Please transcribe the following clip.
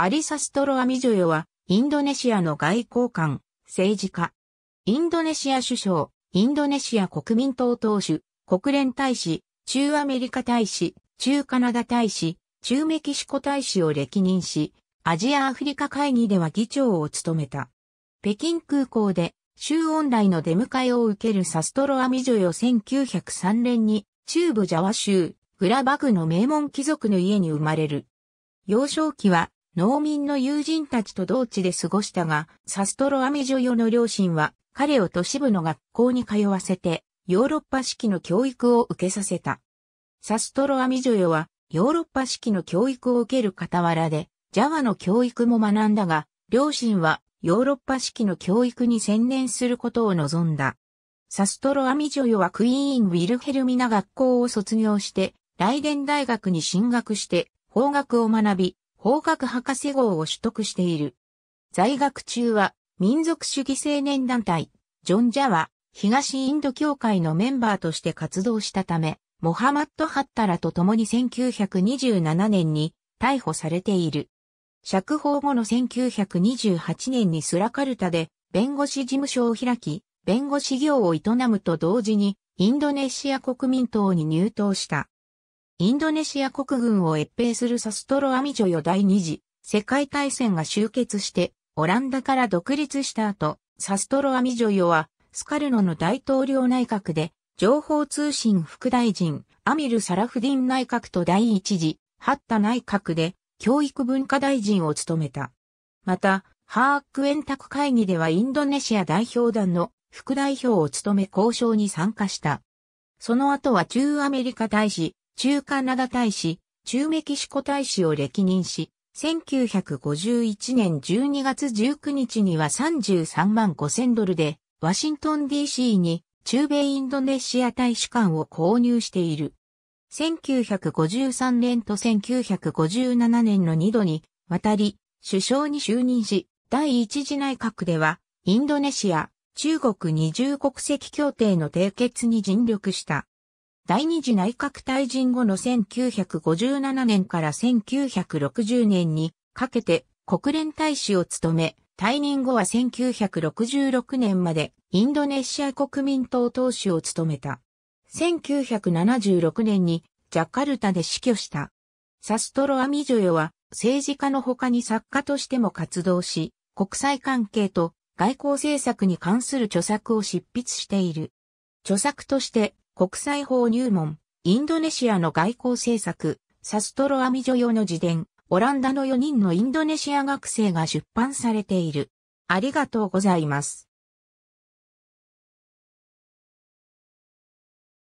アリサストロアミジョヨは、インドネシアの外交官、政治家、インドネシア首相、インドネシア国民党党首、国連大使、中アメリカ大使、中カナダ大使、中メキシコ大使を歴任し、アジアアフリカ会議では議長を務めた。北京空港で、周恩来の出迎えを受けるサストロアミジョヨ1903年に、中部ジャワ州、グラバグの名門貴族の家に生まれる。幼少期は農民の友人たちと同地で過ごしたが、サストロアミジョヨの両親は彼を都市部の学校に通わせて、ヨーロッパ式の教育を受けさせた。サストロアミジョヨはヨーロッパ式の教育を受ける傍らで、ジャワの教育も学んだが、両親はヨーロッパ式の教育に専念することを望んだ。サストロアミジョヨはクイーン・ウィルヘルミナ学校を卒業して、ライデン大学に進学して、法学を学び、法学博士号を取得している。在学中は民族主義青年団体、ジョン・ジャワ、東インド協会のメンバーとして活動したため、モハマッド・ハッタラと共に1927年に逮捕されている。釈放後の1928年にスラカルタで弁護士事務所を開き、弁護士業を営むと同時にインドネシア国民党に入党した。インドネシア国軍を越兵するサストロ・アミジョヨ第二次世界大戦が終結して、オランダから独立した後、サストロ・アミジョヨは、スカルノの大統領内閣で、情報通信副大臣、アミル・サラフディン内閣と第一次、ハッタ内閣で、教育文化大臣を務めた。また、ハーク円卓会議ではインドネシア代表団の副代表を務め交渉に参加した。その後は中アメリカ大使、中カナダ大使、中メキシコ大使を歴任し、1951年12月19日には33万5000ドルで、ワシントン DC に中米インドネシア大使館を購入している。1953年と1957年の2度に渡り首相に就任し、第一次内閣ではインドネシア、中国二重国籍協定の締結に尽力した。第二次内閣退陣後の1957年から1960年にかけて国連大使を務め、退任後は1966年までインドネシア国民党党首を務めた。1976年にジャカルタで死去した。サストロ・アミジョヨは政治家の他に作家としても活動し、国際関係と外交政策に関する著作を執筆している。著作として国際法入門、インドネシアの外交政策、サストロアミジョ用の自伝、オランダの4人のインドネシア学生が出版されている。ありがとうございます。